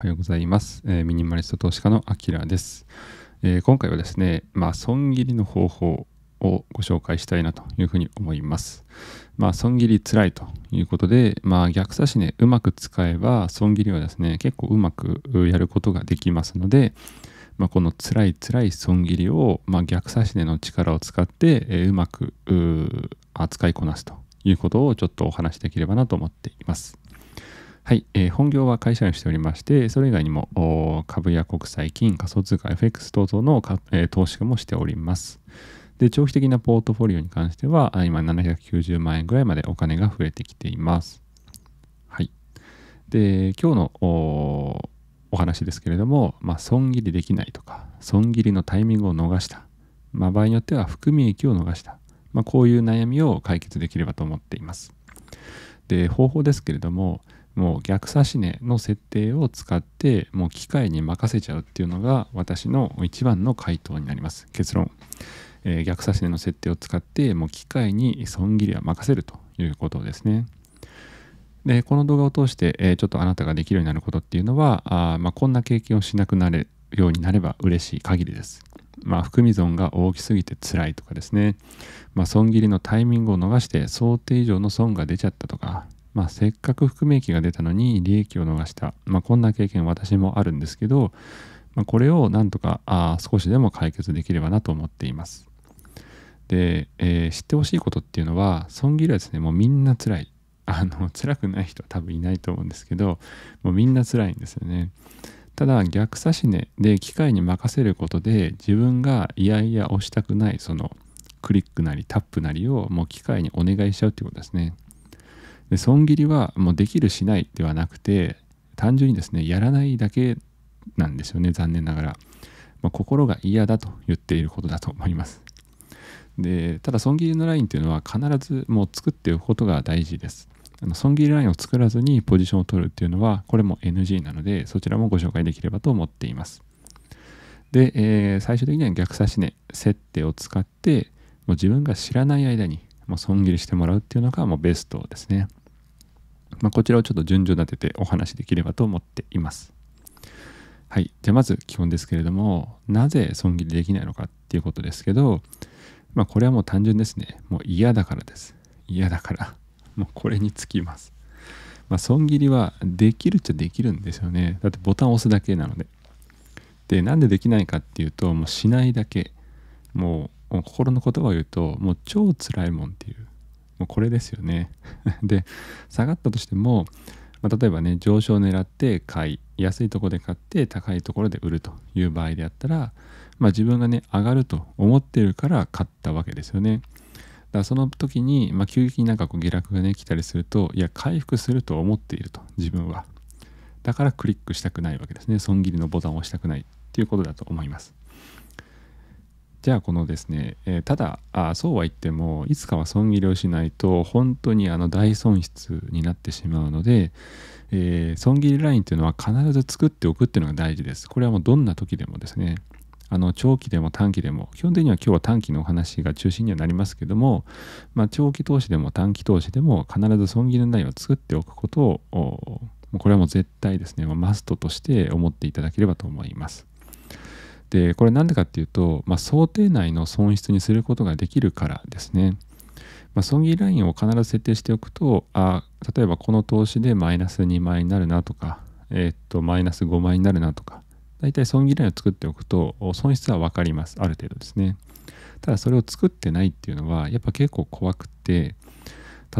おはようございます。えー、ミニマリスト投資家のあきらです、えー、今回はですね、まあ、損切りの方法をご紹介したいなというふうに思います。まあ、損切りつらいということで、まあ、逆差しね、うまく使えば損切りはですね、結構うまくやることができますので、まあ、このつらいつらい損切りを、まあ、逆差し値の力を使って、えー、うまく扱いこなすということをちょっとお話しできればなと思っています。はい、えー、本業は会社員をしておりまして、それ以外にも株や国際金、仮想通貨、FX 等々の、えー、投資もしております。で、長期的なポートフォリオに関しては、今790万円ぐらいまでお金が増えてきています。はい。で、今日のお話ですけれども、まあ、損切りできないとか、損切りのタイミングを逃した、まあ、場合によっては含み益を逃した、まあ、こういう悩みを解決できればと思っています。で、方法ですけれども、もう逆差し値の設定を使ってもう機械に任せちゃうっていうのが私の一番の回答になります結論、えー、逆差し値の設定を使ってもう機械に損切りは任せるということですねでこの動画を通して、えー、ちょっとあなたができるようになることっていうのはあ、まあ、こんな経験をしなくなるようになれば嬉しい限りですまあ、含み損が大きすぎて辛いとかですね、まあ、損切りのタイミングを逃して想定以上の損が出ちゃったとかまあ、せっかく含み益が出たのに利益を逃した、まあ、こんな経験私もあるんですけど、まあ、これをなんとかあ少しでも解決できればなと思っています。で、えー、知ってほしいことっていうのは損切りはですねもうみんな辛いあの辛くない人は多分いないと思うんですけどもうみんな辛いんですよねただ逆指し値で機械に任せることで自分がいやいや押したくないそのクリックなりタップなりをもう機械にお願いしちゃうっていうことですねで損切りはもうできるしないではなくて単純にですねやらないだけなんですよね残念ながら、まあ、心が嫌だと言っていることだと思いますでただ損切りのラインっていうのは必ずもう作っておくことが大事ですあの損切りラインを作らずにポジションを取るっていうのはこれも NG なのでそちらもご紹介できればと思っていますで、えー、最終的には逆差し値設定を使ってもう自分が知らない間にもう損切りしてもらうっていうのがもうベストですねまあ、こちらをちょっと順序立ててお話しできればと思っています。はい。じゃあまず基本ですけれども、なぜ損切りできないのかっていうことですけど、まあこれはもう単純ですね。もう嫌だからです。嫌だから。もうこれにつきます。まあ損切りはできるっちゃできるんですよね。だってボタンを押すだけなので。で、なんでできないかっていうと、もうしないだけ。もう心の言葉を言うと、もう超辛いもんっていうもうこれですよね で下がったとしても、まあ、例えばね上昇を狙って買い安いとこで買って高いところで売るという場合であったら、まあ、自分がね上がると思ってるから買ったわけですよねだからその時に、まあ、急激になんかこう下落がね来たりするといや回復すると思っていると自分はだからクリックしたくないわけですね損切りのボタンを押したくないっていうことだと思いますじゃあこのですね、えー、ただあそうは言ってもいつかは損切りをしないと本当にあの大損失になってしまうので、えー、損切りラインというのは必ず作っておくっていうのが大事です。これはもうどんな時でもですねあの長期でも短期でも基本的には今日は短期のお話が中心にはなりますけども、まあ、長期投資でも短期投資でも必ず損切りのラインを作っておくことをこれはもう絶対ですねマストとして思っていただければと思います。でこれ何でかっていうと、まあ、想定内の損失にすることができるからですね。まあ、損切りラインを必ず設定しておくとあ例えばこの投資でマイナス2万円になるなとか、えー、っとマイナス5万円になるなとか大体損切りラインを作っておくと損失は分かりますある程度ですねただそれを作ってないっていうのはやっぱ結構怖くて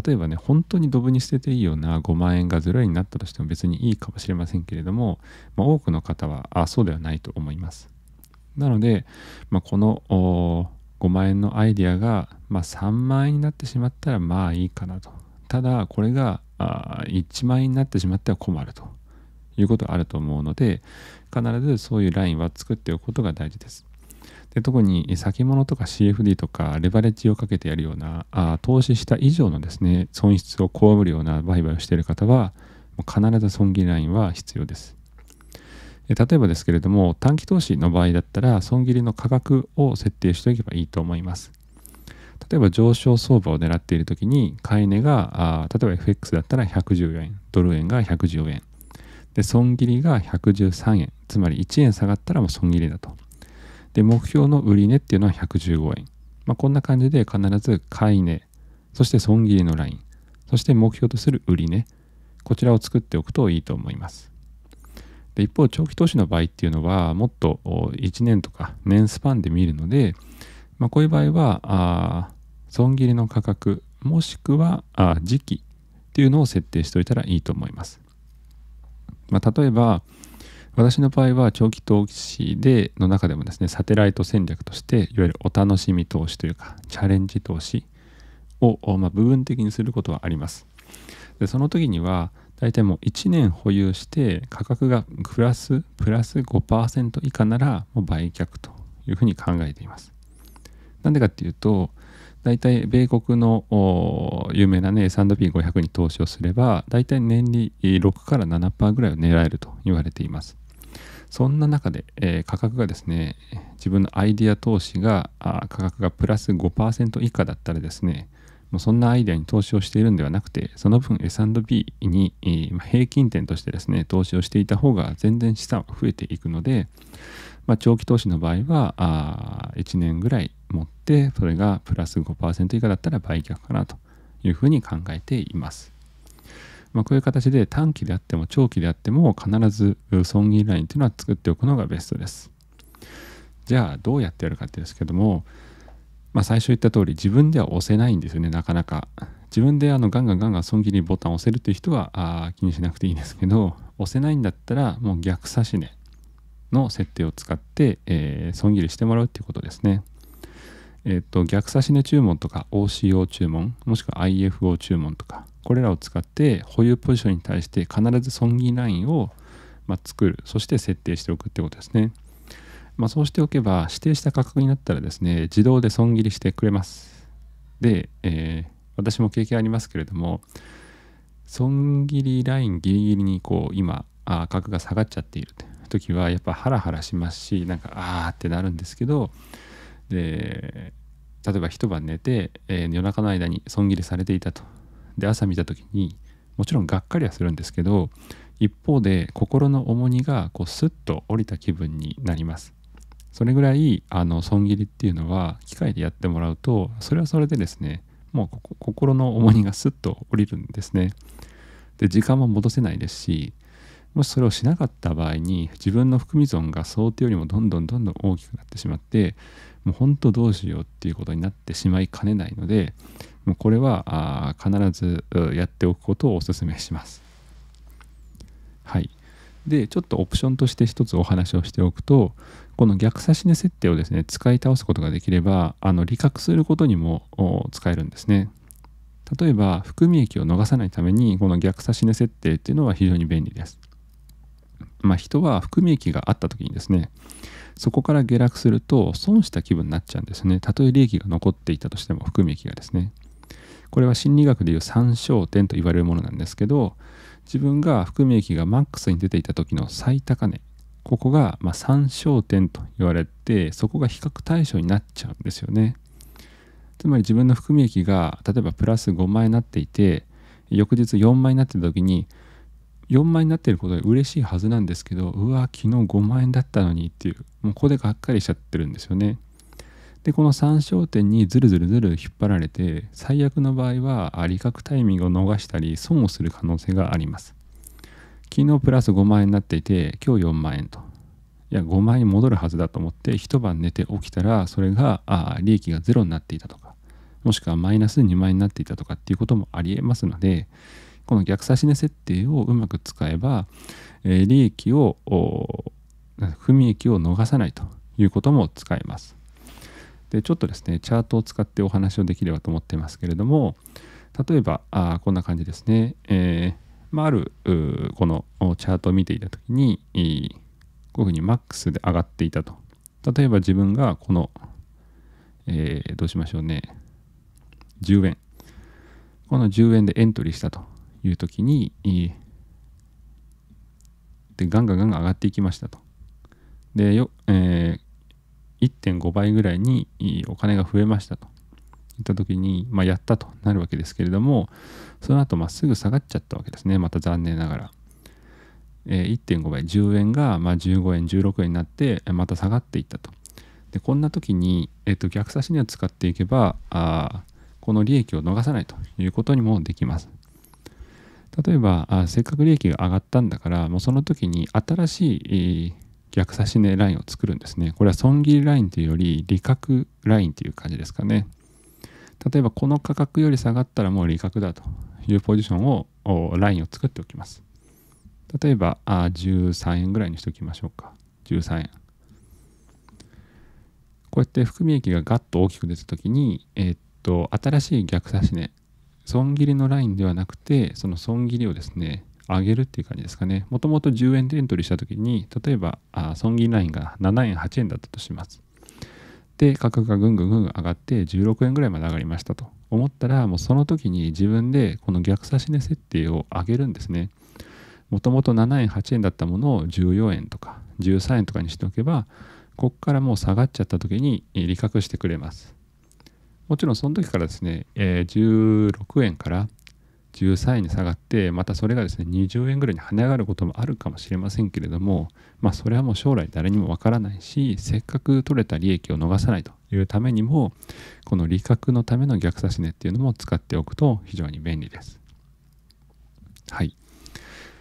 例えばね本当にドブに捨てていいような5万円が0円になったとしても別にいいかもしれませんけれども、まあ、多くの方はあそうではないと思いますなので、まあ、この5万円のアイディアが、まあ、3万円になってしまったらまあいいかなと。ただこれがあ1万円になってしまっては困るということがあると思うので必ずそういうラインは作っておくことが大事です。で特に先物とか CFD とかレバレッジをかけてやるようなあ投資した以上のですね損失を被るような売買をしている方は必ず損切りラインは必要です。例えばですけれども短期投資の場合だったら損切りの価格を設定しておけばいいと思います例えば上昇相場を狙っている時に買い値があ例えば FX だったら114円ドル円が110円で損切りが113円つまり1円下がったらもう損切りだとで目標の売値っていうのは115円、まあ、こんな感じで必ず買い値そして損切りのラインそして目標とする売値こちらを作っておくといいと思いますで一方長期投資の場合っていうのはもっと1年とか年スパンで見るので、まあ、こういう場合はあ損切りの価格もしくはあ時期っていうのを設定しておいたらいいと思います、まあ、例えば私の場合は長期投資での中でもですねサテライト戦略としていわゆるお楽しみ投資というかチャレンジ投資を、まあ、部分的にすることはありますでその時には大体もう1年保有して価格がプラスプラス5%以下ならもう売却というふうに考えています。なんでかっていうと大体米国の有名なね S&P500 に投資をすれば大体年利6から7%ぐらいを狙えると言われています。そんな中で、えー、価格がですね自分のアイディア投資が価格がプラス5%以下だったらですねまそんなアイデアに投資をしているんではなくて、その分 S&P に、平均点としてですね、投資をしていた方が全然資産は増えていくので、まあ、長期投資の場合は、あ1年ぐらい持って、それがプラス5%以下だったら売却かなというふうに考えています。まあ、こういう形で短期であっても長期であっても必ず損切りラインというのは作っておくのがベストです。じゃあどうやってやるかってですけども、まあ、最初言った通り自分では押せないんですよねなかなか自分であのガンガンガンガン損切りボタンを押せるという人はあ気にしなくていいんですけど押せないんだったらもう逆差し値の設定を使って、えー、損切りしてもらうっていうことですねえっ、と逆差し値注文とか OCO 注文もしくは IFO 注文とかこれらを使って保有ポジションに対して必ず損切りラインをまあ作るそして設定しておくってことですねまあ、そうしておけば指定した価格になったらですね自動で損切りしてくれますで、えー、私も経験ありますけれども損切りラインギリギリにこう今あ価格が下がっちゃっている時はやっぱハラハラしますしなんかああってなるんですけどで例えば一晩寝て、えー、夜中の間に損切りされていたとで朝見た時にもちろんがっかりはするんですけど一方で心の重荷がこうスッと降りた気分になりますそれぐらいあの損切りっていうのは機械でやってもらうとそれはそれでですねもう心の重荷がスッと降りるんですねで時間も戻せないですしもしそれをしなかった場合に自分の含み損が想定よりもどんどんどんどん大きくなってしまってもう本当どうしようっていうことになってしまいかねないのでもうこれは必ずやっておくことをお勧めします。はい、でちょっとオプションとして一つお話をしておくとこの逆差し値設定をですね、使い倒すことができれば、あの、利確することにも使えるんですね。例えば、含み益を逃さないために、この逆差し値設定っていうのは非常に便利です。まあ、人は含み益があった時にですね、そこから下落すると損した気分になっちゃうんですね。たとえ利益が残っていたとしても含み益がですね。これは心理学でいう参照点と言われるものなんですけど、自分が含み益がマックスに出ていた時の最高値ここが、まあ、参照点と言われてそこが比較対象になっちゃうんですよねつまり自分の含み益が例えばプラス5万円になっていて翌日4枚になってた時に4枚になってることで嬉しいはずなんですけどうわ昨日5万円だったのにっていうもうここでがっかりしちゃってるんですよねでこの参照点にズルズルズル引っ張られて最悪の場合は利確タイミングを逃したり損をする可能性があります昨日プラス5万円になっていて今日4万円といや5万円に戻るはずだと思って一晩寝て起きたらそれがあ利益がゼロになっていたとかもしくはマイナス2万円になっていたとかっていうこともありえますのでこの逆差し値設定をうまく使えば、え利益を踏み益を逃さないということも使えますでちょっとですねチャートを使ってお話をできればと思ってますけれども例えばあこんな感じですね、えーまあ、あるこのチャートを見ていた時にこういうふうにマックスで上がっていたと例えば自分がこの、えー、どうしましょうね10円この10円でエントリーしたという時にでガンガンガンガン上がっていきましたとでよ、えー、1.5倍ぐらいにお金が増えましたといった時に、まあ、やったとなるわけですけれどもその後まっすぐ下がっちゃったわけですねまた残念ながら、えー、1.5倍10円がまあ15円16円になってまた下がっていったとでこんな時に、えー、と逆差し値を使っていけばあこの利益を逃さないということにもできます例えばあせっかく利益が上がったんだからもうその時に新しい、逆差し値ラインを作るんですねこれは損切りラインというより利確ラインという感じですかね例えばこの価格より下がったらもう利確だというポジションをラインを作っておきます例えばあ13円ぐらいにしておきましょうか13円こうやって含み益がガッと大きく出た時に、えー、っと新しい逆差し値、損切りのラインではなくてその損切りをですね上げるっていう感じですかねもともと10円でエントリーした時に例えばあ損切りラインが7円8円だったとしますで価格がぐんぐんぐん上がって16円ぐらいまで上がりましたと思ったらもうその時に自分でこの逆差し値設定を上げるんですねもともと7円8円だったものを14円とか13円とかにしておけばここからもう下がっちゃった時に利確してくれますもちろんその時からですね16円から13円に下がってまたそれがですね20円ぐらいに跳ね上がることもあるかもしれませんけれどもまあそれはもう将来誰にもわからないしせっかく取れた利益を逃さないというためにもこの利確のための逆差し値っていうのも使っておくと非常に便利です。はい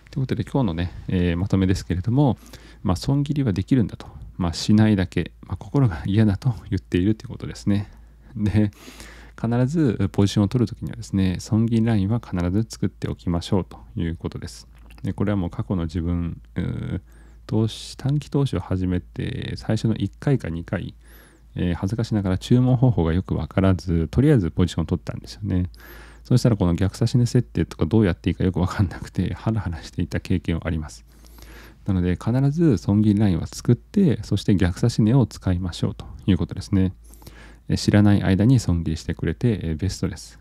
ということで今日のね、えー、まとめですけれども、まあ、損切りはできるんだと、まあ、しないだけ、まあ、心が嫌だと言っているということですね。で必ずポジションを取るときにはですね、損切りラインは必ず作っておきましょうということです。でこれはもう過去の自分、投資短期投資を始めて最初の1回か2回、えー、恥ずかしながら注文方法がよく分からずとりあえずポジションを取ったんですよねそしたらこの逆差し値設定とかどうやっていいかよく分かんなくてハラハラしていた経験はありますなので必ず損切りラインは作ってそして逆差し値を使いましょうということですね知らない間に損切りしてくれてベストです。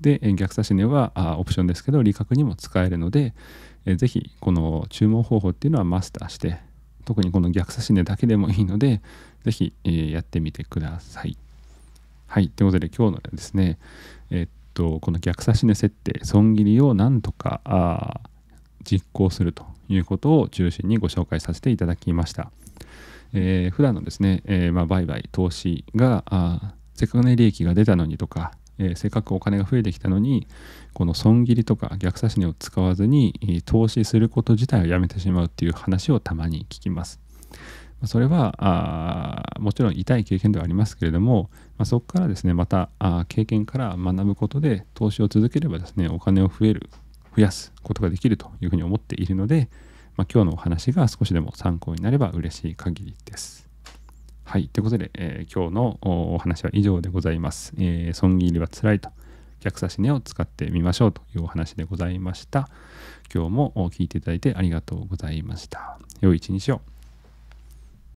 で、逆差し値はオプションですけど、利確にも使えるので、ぜひこの注文方法っていうのはマスターして、特にこの逆差し値だけでもいいので、ぜひやってみてください。はい、ということで今日のですね、えっと、この逆差し値設定、損切りをなんとか実行するということを中心にご紹介させていただきました。えー、普段のですね、えー、まあ、売買投資があせっかくね利益が出たのにとか、えせっかくお金が増えてきたのにこの損切りとか逆差し値を使わずに投資すること自体をやめてしまうっていう話をたまに聞きます。それはあもちろん痛い経験ではありますけれども、まあ、そこからですねまたあ経験から学ぶことで投資を続ければですねお金を増える増やすことができるというふうに思っているので、まあ、今日のお話が少しでも参考になれば嬉しい限りです。はい。ということで、えー、今日のお話は以上でございます。えー、損切りは辛いと、逆差し値を使ってみましょうというお話でございました。今日も聞いていただいてありがとうございました。良い一日を。